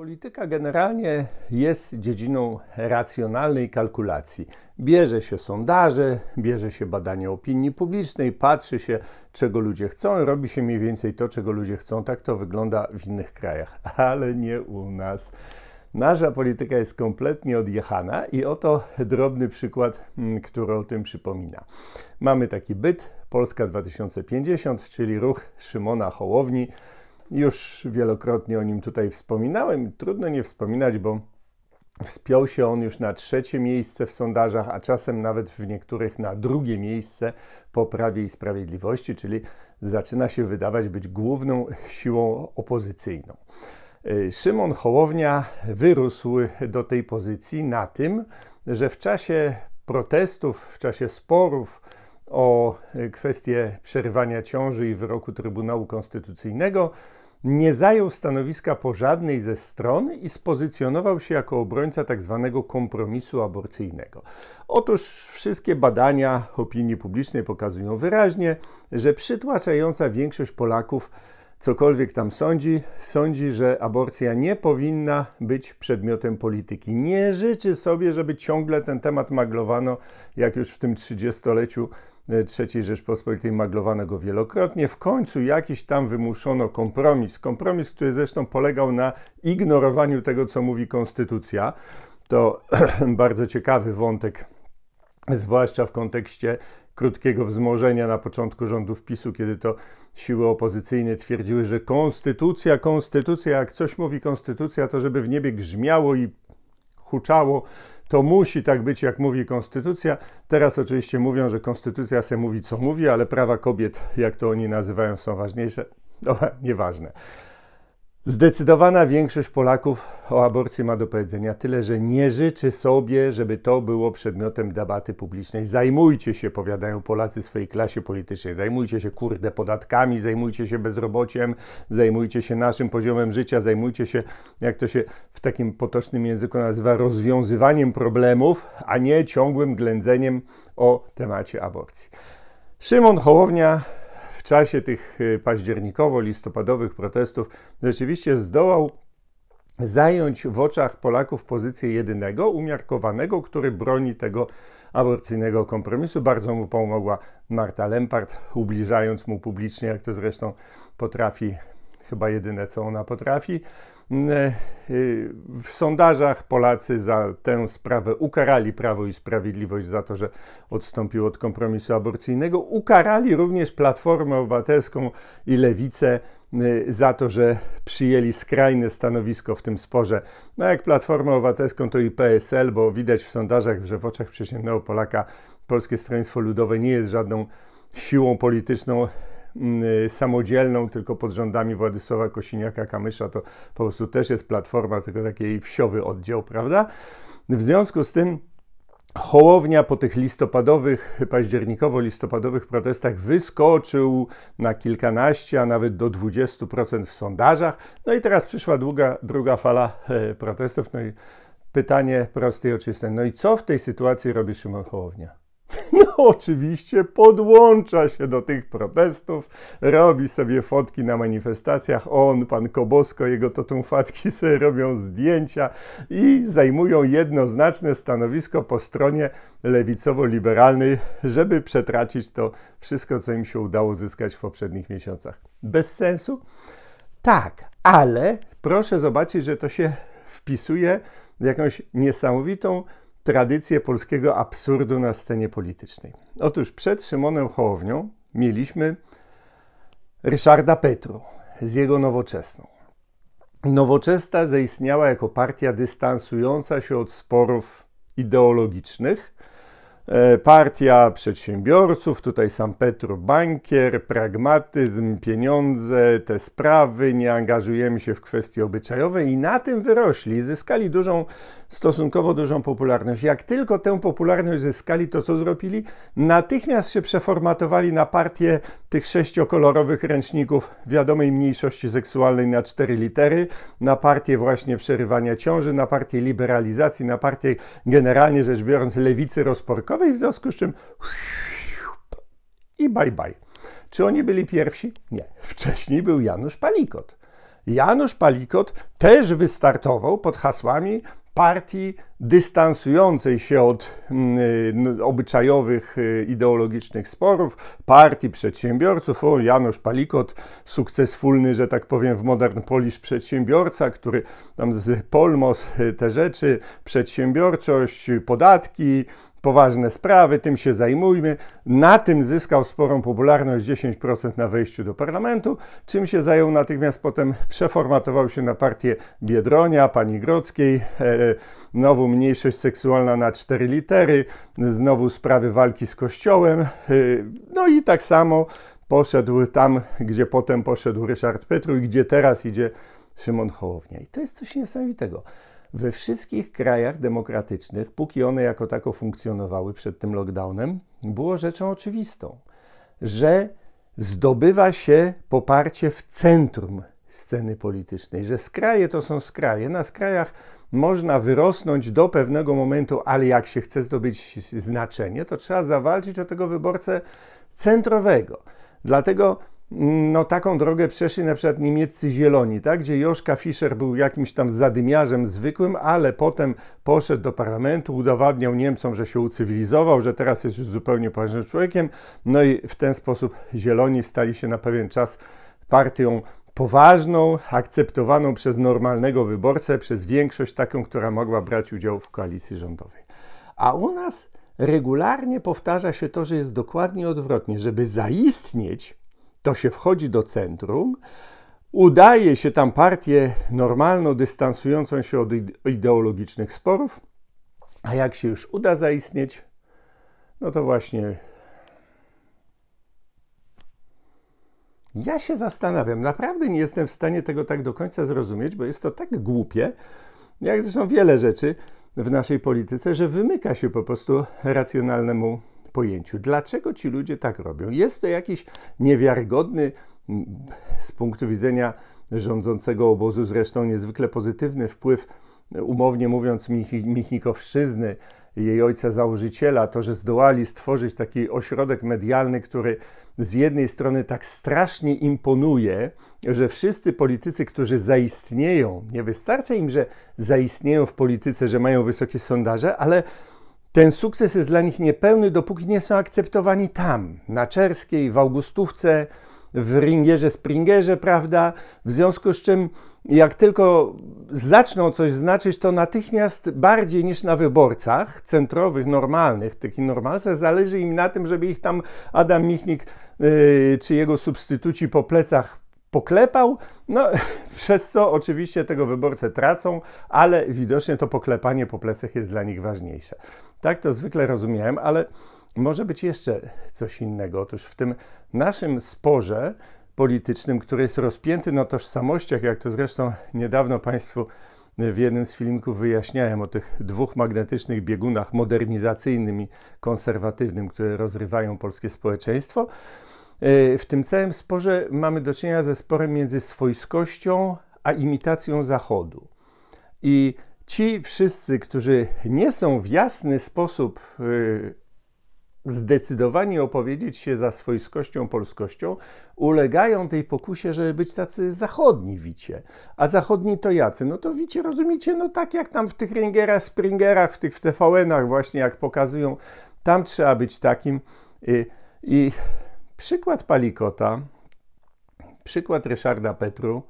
Polityka generalnie jest dziedziną racjonalnej kalkulacji. Bierze się sondaże, bierze się badania opinii publicznej, patrzy się, czego ludzie chcą, robi się mniej więcej to, czego ludzie chcą. Tak to wygląda w innych krajach, ale nie u nas. Nasza polityka jest kompletnie odjechana i oto drobny przykład, mm, który o tym przypomina. Mamy taki byt Polska 2050, czyli ruch Szymona Hołowni już wielokrotnie o nim tutaj wspominałem. Trudno nie wspominać, bo Wspiął się on już na trzecie miejsce w sondażach, a czasem nawet w niektórych na drugie miejsce po Prawie i Sprawiedliwości, czyli zaczyna się wydawać być główną siłą opozycyjną. Y, Szymon Hołownia wyrósł do tej pozycji na tym, że w czasie protestów, w czasie sporów o y, kwestię przerywania ciąży i wyroku Trybunału Konstytucyjnego, nie zajął stanowiska po żadnej ze stron i spozycjonował się jako obrońca tzw. Tak kompromisu aborcyjnego. Otóż wszystkie badania opinii publicznej pokazują wyraźnie, że przytłaczająca większość Polaków cokolwiek tam sądzi, sądzi, że aborcja nie powinna być przedmiotem polityki. Nie życzy sobie, żeby ciągle ten temat maglowano, jak już w tym trzydziestoleciu III Rzeczpospolitej maglowano go wielokrotnie. W końcu jakiś tam wymuszono kompromis. Kompromis, który zresztą polegał na ignorowaniu tego, co mówi konstytucja. To bardzo ciekawy wątek, zwłaszcza w kontekście krótkiego wzmożenia na początku rządów PiSu, kiedy to siły opozycyjne twierdziły, że konstytucja, konstytucja, jak coś mówi konstytucja, to żeby w niebie grzmiało i huczało, to musi tak być, jak mówi konstytucja. Teraz oczywiście mówią, że konstytucja se mówi, co mówi, ale prawa kobiet, jak to oni nazywają, są ważniejsze. No, nieważne. Zdecydowana większość Polaków o aborcji ma do powiedzenia tyle, że nie życzy sobie, żeby to było przedmiotem debaty publicznej. Zajmujcie się, powiadają Polacy swojej klasie politycznej, zajmujcie się kurde podatkami, zajmujcie się bezrobociem, zajmujcie się naszym poziomem życia, zajmujcie się, jak to się w takim potocznym języku nazywa, rozwiązywaniem problemów, a nie ciągłym ględzeniem o temacie aborcji. Szymon Hołownia w czasie tych y, październikowo-listopadowych protestów rzeczywiście zdołał zająć w oczach Polaków pozycję jedynego, umiarkowanego, który broni tego aborcyjnego kompromisu. Bardzo mu pomogła Marta Lempart, ubliżając mu publicznie, jak to zresztą potrafi, chyba jedyne co ona potrafi. Mm, e, w sondażach Polacy za tę sprawę ukarali Prawo i Sprawiedliwość za to, że odstąpił od kompromisu aborcyjnego. Ukarali również Platformę Obywatelską i Lewicę e, za to, że przyjęli skrajne stanowisko w tym sporze. No jak Platformę Obywatelską, to i PSL, bo widać w sondażach, że w oczach przeciętnego Polaka Polskie Stronnictwo Ludowe nie jest żadną siłą polityczną Mm, y, samodzielną, tylko pod rządami Władysława Kosiniaka-Kamysza, to po prostu też jest platforma, tylko taki wsiowy oddział, prawda? W związku z tym Hołownia po tych listopadowych, październikowo-listopadowych protestach wyskoczył na kilkanaście, a nawet do 20% w sondażach. No i teraz przyszła długa, druga fala e, protestów. No i pytanie proste i oczywiste. No i co w tej sytuacji robi Szymon Hołownia? No oczywiście podłącza się do tych protestów, robi sobie fotki na manifestacjach, on, pan Kobosko, jego totumfacki sobie robią zdjęcia i zajmują jednoznaczne stanowisko po stronie lewicowo-liberalnej, żeby przetracić to wszystko, co im się udało zyskać w poprzednich miesiącach. Bez sensu? Tak, ale proszę zobaczyć, że to się wpisuje w jakąś niesamowitą tradycję polskiego absurdu na scenie politycznej. Otóż przed Szymonem Hołownią mieliśmy Ryszarda Petru z jego nowoczesną. Nowoczesna zaistniała jako partia dystansująca się od sporów ideologicznych. E, partia przedsiębiorców, tutaj sam Petru bankier, pragmatyzm, pieniądze, te sprawy, nie angażujemy się w kwestie obyczajowe i na tym wyrośli. Zyskali dużą stosunkowo dużą popularność. Jak tylko tę popularność zyskali, to co zrobili? Natychmiast się przeformatowali na partię tych sześciokolorowych ręczników wiadomej mniejszości seksualnej na cztery litery, na partię właśnie przerywania ciąży, na partię liberalizacji, na partię generalnie rzecz biorąc lewicy rozporkowej, w związku z czym i bye bye. Czy oni byli pierwsi? Nie. Wcześniej był Janusz Palikot. Janusz Palikot też wystartował pod hasłami partii dystansującej się od mm, y, obyczajowych y, ideologicznych sporów, partii przedsiębiorców. O, Janusz Palikot, sukcesfulny, że tak powiem, w Modern Polish przedsiębiorca, który tam z Polmos te rzeczy, przedsiębiorczość, podatki, poważne sprawy, tym się zajmujmy. Na tym zyskał sporą popularność 10% na wejściu do parlamentu, czym się zajął natychmiast potem przeformatował się na partię Biedronia, pani Grodzkiej, e, e, znowu mniejszość seksualna na cztery litery, znowu sprawy walki z kościołem. E, no i tak samo poszedł tam, gdzie potem poszedł Ryszard Petru i gdzie teraz idzie Szymon Hołownia. I to jest coś niesamowitego we wszystkich krajach demokratycznych, póki one jako tako funkcjonowały przed tym lockdownem, było rzeczą oczywistą, że zdobywa się poparcie w centrum sceny politycznej, że skraje to są skraje. Na skrajach można wyrosnąć do pewnego momentu, ale jak się chce zdobyć znaczenie, to trzeba zawalczyć o tego wyborcę centrowego. Dlatego no taką drogę przeszli na przykład niemieccy zieloni, tak? gdzie Joszka Fischer był jakimś tam zadymiarzem zwykłym, ale potem poszedł do parlamentu, udowadniał Niemcom, że się ucywilizował, że teraz jest już zupełnie poważnym człowiekiem, no i w ten sposób zieloni stali się na pewien czas partią poważną, akceptowaną przez normalnego wyborcę, przez większość taką, która mogła brać udział w koalicji rządowej. A u nas regularnie powtarza się to, że jest dokładnie odwrotnie. Żeby zaistnieć, to się wchodzi do centrum, udaje się tam partię normalną, dystansującą się od ideologicznych sporów, a jak się już uda zaistnieć, no to właśnie. Ja się zastanawiam, naprawdę nie jestem w stanie tego tak do końca zrozumieć, bo jest to tak głupie, jak zresztą wiele rzeczy w naszej polityce, że wymyka się po prostu racjonalnemu pojęciu, dlaczego ci ludzie tak robią. Jest to jakiś niewiarygodny z punktu widzenia rządzącego obozu, zresztą niezwykle pozytywny wpływ, umownie mówiąc, Michnikowszczyzny, jej ojca założyciela, to, że zdołali stworzyć taki ośrodek medialny, który z jednej strony tak strasznie imponuje, że wszyscy politycy, którzy zaistnieją, nie wystarcza im, że zaistnieją w polityce, że mają wysokie sondaże, ale ten sukces jest dla nich niepełny, dopóki nie są akceptowani tam, na Czerskiej, w Augustówce, w ringierze, Springerze, prawda? W związku z czym, jak tylko zaczną coś znaczyć, to natychmiast bardziej niż na wyborcach centrowych, normalnych, tych normalnych, zależy im na tym, żeby ich tam Adam Michnik yy, czy jego substytuci po plecach poklepał, no przez co oczywiście tego wyborcę tracą, ale widocznie to poklepanie po plecach jest dla nich ważniejsze. Tak to zwykle rozumiałem, ale może być jeszcze coś innego. Otóż w tym naszym sporze politycznym, który jest rozpięty na tożsamościach, jak to zresztą niedawno Państwu w jednym z filmików wyjaśniałem o tych dwóch magnetycznych biegunach modernizacyjnym i konserwatywnym, które rozrywają polskie społeczeństwo. E, w tym całym sporze mamy do czynienia ze sporem między swojskością a imitacją Zachodu. I Ci wszyscy, którzy nie są w jasny sposób yy, zdecydowani opowiedzieć się za swojskością, polskością, ulegają tej pokusie, żeby być tacy zachodni wicie. A zachodni to jacy? No to wicie, rozumiecie, no tak jak tam w tych Ringerach, Springerach, w tych w TVN-ach właśnie, jak pokazują, tam trzeba być takim. I, y, i przykład Palikota, przykład Ryszarda Petru,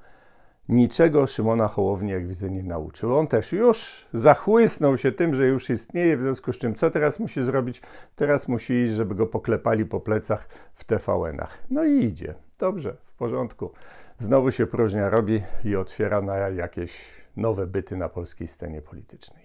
niczego Szymona Hołowni, jak widzę, nie nauczył. On też już zachłysnął się tym, że już istnieje, w związku z czym co teraz musi zrobić? Teraz musi iść, żeby go poklepali po plecach w TVN-ach. No i idzie. Dobrze, w porządku. Znowu się próżnia robi i otwiera na jakieś nowe byty na polskiej scenie politycznej.